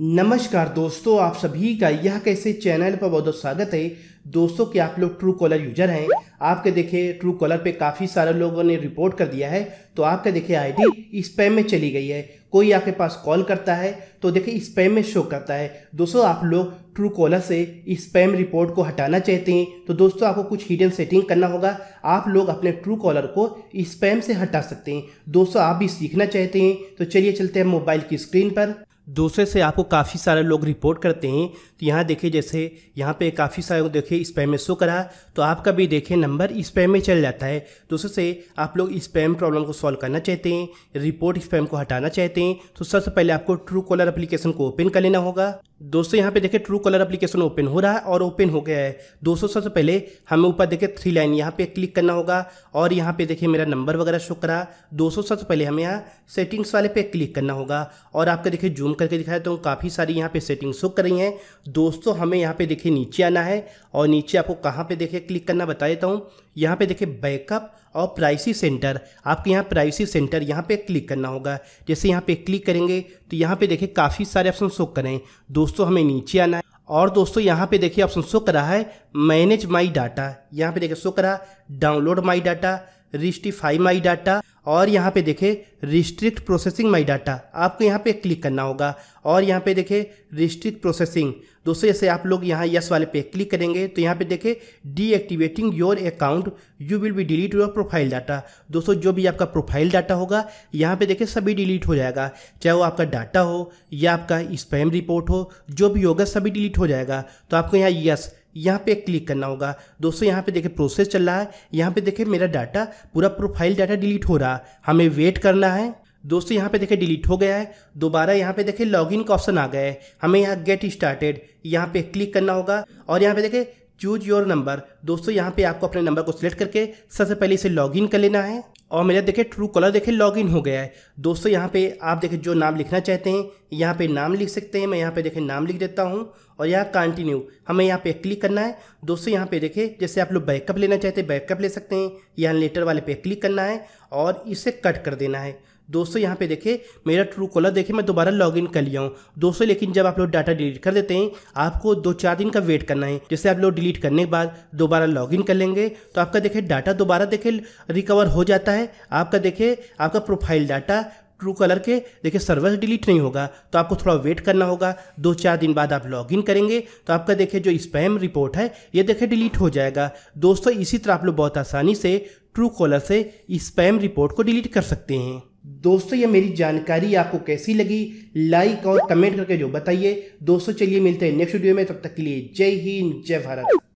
नमस्कार दोस्तों आप सभी का यह कैसे चैनल पर बहुत बहुत स्वागत है दोस्तों कि आप लोग ट्रू कॉलर यूजर हैं आपके देखे ट्रू कॉलर पे काफ़ी सारे लोगों ने रिपोर्ट कर दिया है तो आपके देखे आईडी स्पैम में चली गई है कोई आपके पास कॉल करता है तो देखिए स्पैम में शो करता है दोस्तों आप लोग ट्रू कॉलर से स्पैम रिपोर्ट को हटाना चाहते हैं तो दोस्तों आपको कुछ हिडन सेटिंग करना होगा आप लोग अपने ट्रू कॉलर को स्पैम से हटा सकते हैं दोस्तों आप भी सीखना चाहते हैं तो चलिए चलते हैं मोबाइल की स्क्रीन पर दूसरे से आपको काफ़ी सारे लोग रिपोर्ट करते हैं तो यहाँ देखिए जैसे यहाँ पे काफ़ी सारे लोग देखिए स्पैम में शो करा तो आपका भी देखिए नंबर स्पैम में चल जाता है दूसरे से आप लोग स्पैम प्रॉब्लम को सॉल्व करना चाहते हैं रिपोर्ट स्पैम को हटाना चाहते हैं तो सबसे पहले आपको ट्रू कॉलर अप्लीकेशन को ओपन कर लेना होगा दोस्तों यहाँ पे देखें ट्रू कलर एप्लीकेशन ओपन हो रहा है और ओपन हो गया है दोस्तों सबसे पहले हमें ऊपर देखिए थ्री लाइन यहाँ पे क्लिक करना होगा और यहाँ पे देखिए मेरा नंबर वगैरह शो करा दोस्तों सबसे पहले हमें यहाँ सेटिंग्स वाले पे क्लिक करना होगा और आपका देखिए जूम करके दिखाया तो काफ़ी सारी यहाँ पर सेटिंग्स शो कर रही हैं दोस्तों हमें यहाँ पर देखिए नीचे आना है और नीचे आपको कहाँ पर देखिए क्लिक करना बता देता हूँ यहाँ पे देखिए बैकअप और प्राइसी सेंटर आपके यहाँ प्राइसी सेंटर यहाँ पे क्लिक करना होगा जैसे यहाँ पे क्लिक करेंगे तो यहाँ पे देखिए काफ़ी सारे ऑप्शन शो करें दोस्तों हमें नीचे आना है और दोस्तों यहाँ पे देखिए ऑप्शन शो करा है मैनेज माई डाटा यहाँ पे देखिए शो करा download my data restrict my data और यहाँ पे देखें रिस्ट्रिक्ट प्रोसेसिंग माई डाटा आपको यहाँ पे क्लिक करना होगा और यहाँ पे देखें रिस्ट्रिक्ट प्रोसेसिंग दोस्तों जैसे आप लोग यहाँ यस वाले पे क्लिक करेंगे तो यहाँ पे देखें deactivating your account you will be delete your profile data दोस्तों जो भी आपका प्रोफाइल डाटा होगा यहाँ पे देखें सभी डिलीट हो जाएगा चाहे वो आपका डाटा हो या आपका स्पैम रिपोर्ट हो जो भी होगा सभी डिलीट हो जाएगा तो आपको यहाँ यस यहाँ पे क्लिक करना होगा दोस्तों यहाँ पे देखिए प्रोसेस चल रहा है यहाँ पे देखिए मेरा डाटा पूरा प्रोफाइल डाटा डिलीट हो रहा है हमें वेट करना है दोस्तों यहाँ पे देखिए डिलीट हो गया है दोबारा यहाँ पे देखिए लॉगिन का ऑप्शन आ गया है हमें यहाँ गेट स्टार्टेड यहाँ पे क्लिक करना होगा और यहाँ पे देखे चूज योर नंबर दोस्तों यहाँ पे आपको अपने नंबर को सिलेक्ट करके सबसे पहले इसे लॉगिन कर लेना है और मेरा देखिए ट्रू कॉलर देखिए लॉगिन हो गया है दोस्तों यहाँ पे आप देखिए जो नाम लिखना चाहते हैं यहाँ पे नाम लिख सकते हैं मैं यहाँ पे देखिए नाम लिख देता हूँ और यहाँ कंटिन्यू हमें यहाँ पे क्लिक करना है दोस्तों यहाँ पे देखिए जैसे आप लोग बैकअप लेना चाहते हैं बैकअप ले सकते हैं यहाँ लेटर वाले पे क्लिक करना है और इसे कट कर देना है दोस्तों यहाँ पे देखें मेरा ट्रू कॉलर देखे मैं दोबारा लॉगिन कर लिया हूँ दोस्तों लेकिन जब आप लोग डाटा डिलीट कर देते हैं आपको दो चार दिन का वेट करना है जैसे आप लोग डिलीट करने के बाद दोबारा लॉगिन कर लेंगे तो आपका देखें डाटा दोबारा देखे रिकवर हो जाता है आपका देखे आपका प्रोफाइल डाटा ट्रू कलर के देखिए सर्वर डिलीट नहीं होगा तो आपको थोड़ा वेट करना होगा दो चार दिन बाद आप लॉगिन करेंगे तो आपका देखिए जो स्पैम रिपोर्ट है ये देखिए डिलीट हो जाएगा दोस्तों इसी तरह आप लोग बहुत आसानी से ट्रू कॉलर से स्पैम रिपोर्ट को डिलीट कर सकते हैं दोस्तों ये मेरी जानकारी आपको कैसी लगी लाइक और कमेंट करके जो बताइए दोस्तों चलिए मिलते हैं नेक्स्ट वीडियो में तब तक के लिए जय हिंद जय भारत